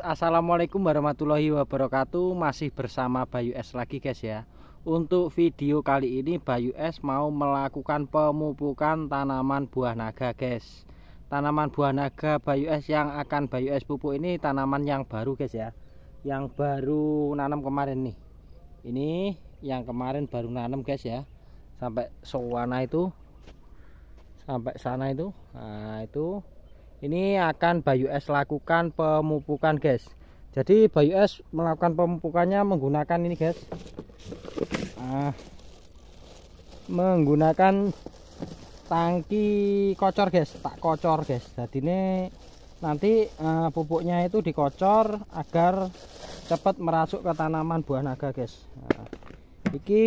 Assalamualaikum warahmatullahi wabarakatuh Masih bersama Bayu S lagi guys ya Untuk video kali ini Bayu S mau melakukan pemupukan tanaman buah naga guys Tanaman buah naga Bayu S yang akan Bayu S pupuk ini tanaman yang baru guys ya Yang baru nanam kemarin nih Ini yang kemarin baru nanam guys ya Sampai sewana itu Sampai sana itu Nah itu ini akan Bayu S lakukan pemupukan guys jadi Bayu S melakukan pemupukannya menggunakan ini guys nah, menggunakan tangki kocor guys tak kocor guys jadi ini nanti uh, pupuknya itu dikocor agar cepat merasuk ke tanaman buah naga guys nah, iki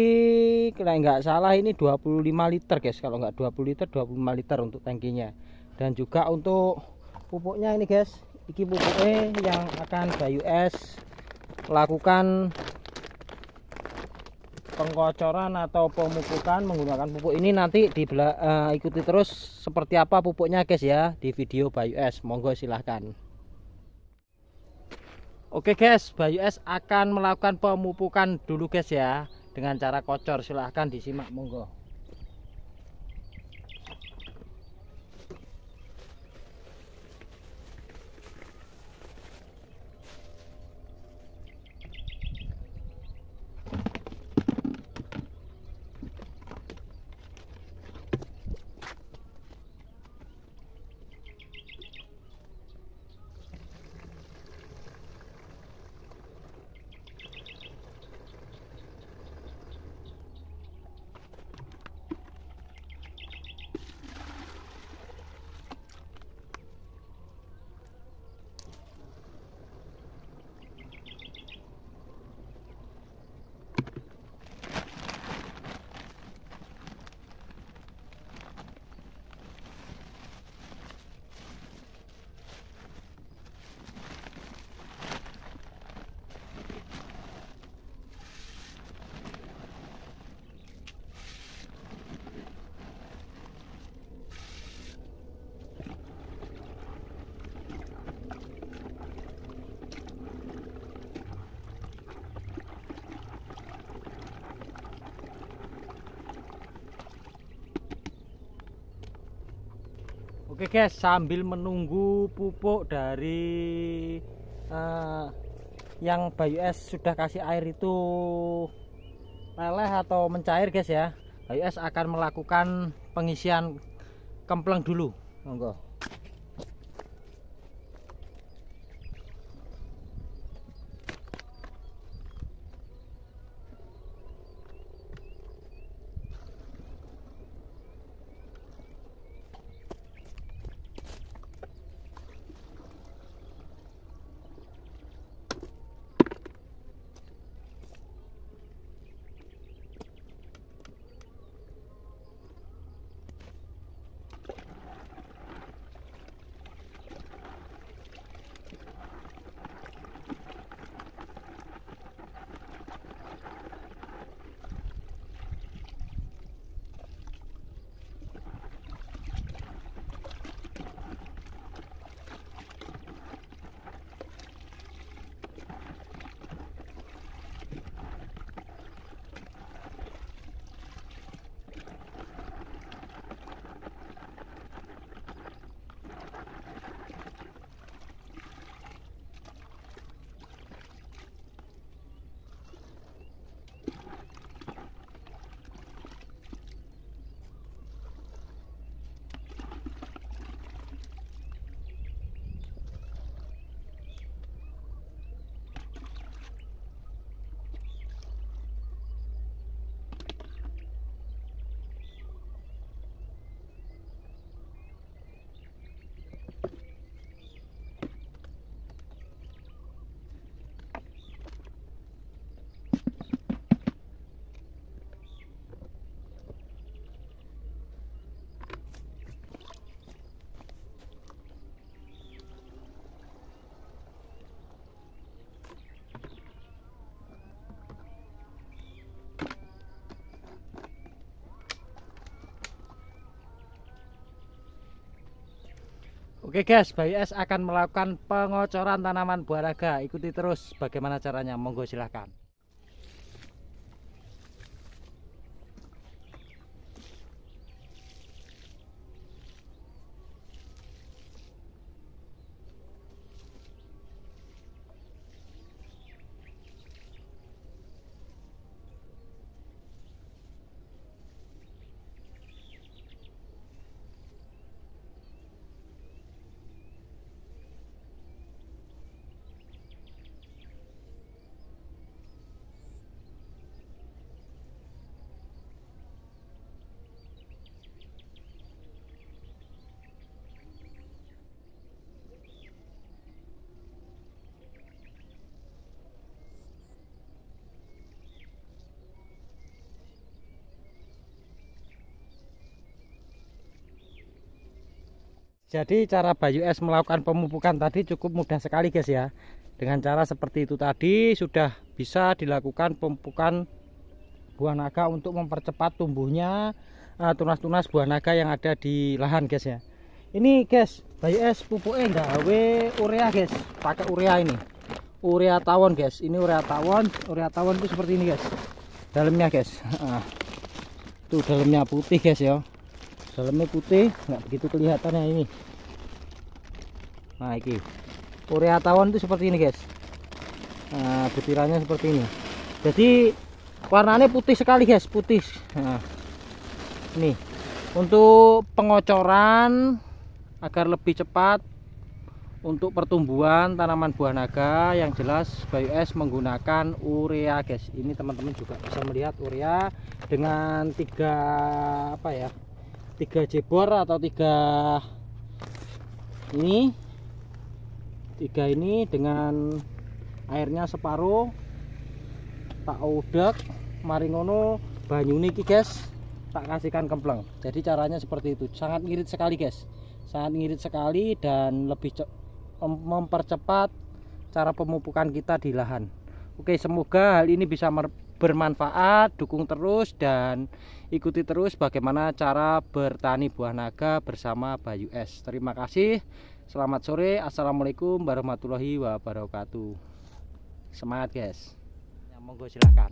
kalau nggak salah ini 25 liter guys kalau nggak 20 liter 25 liter untuk tangkinya dan juga untuk pupuknya ini guys iki E yang akan Bayu S lakukan pengkocoran atau pemupukan menggunakan pupuk ini nanti di uh, eh, ikuti terus seperti apa pupuknya guys ya di video Bayu S monggo silahkan Oke guys Bayu S akan melakukan pemupukan dulu guys ya dengan cara kocor silahkan disimak monggo Oke guys, sambil menunggu pupuk dari uh, yang Bayu S sudah kasih air itu meleleh atau mencair guys ya. Bayu S akan melakukan pengisian kempleng dulu. Monggo. Oke guys, Bayes akan melakukan pengocoran tanaman buah raga. Ikuti terus bagaimana caranya. Monggo silahkan. Jadi cara Bayu S melakukan pemupukan tadi cukup mudah sekali guys ya. Dengan cara seperti itu tadi sudah bisa dilakukan pemupukan buah naga untuk mempercepat tumbuhnya eh, tunas-tunas uh, buah naga yang ada di lahan guys ya. Ini guys, Bayu S pupuknya W urea guys, pakai urea ini. Urea tawon guys, ini urea tawon, urea tawon itu seperti ini guys. Dalamnya guys. Ah. Itu dalamnya putih guys ya dalamnya putih nggak begitu kelihatan ya ini nah ini korea tawon itu seperti ini guys nah butirannya seperti ini jadi warnanya putih sekali guys putih nah, ini untuk pengocoran agar lebih cepat untuk pertumbuhan tanaman buah naga yang jelas S menggunakan urea guys ini teman-teman juga bisa melihat urea dengan tiga apa ya tiga jebor atau tiga ini tiga ini dengan airnya separuh tak udak maringono banyune iki guys tak kasihkan kempleng jadi caranya seperti itu sangat ngirit sekali guys sangat ngirit sekali dan lebih mempercepat cara pemupukan kita di lahan oke semoga hal ini bisa bermanfaat dukung terus dan ikuti terus bagaimana cara bertani buah naga bersama Bayu S terima kasih selamat sore assalamualaikum warahmatullahi wabarakatuh semangat guys Yang monggo silahkan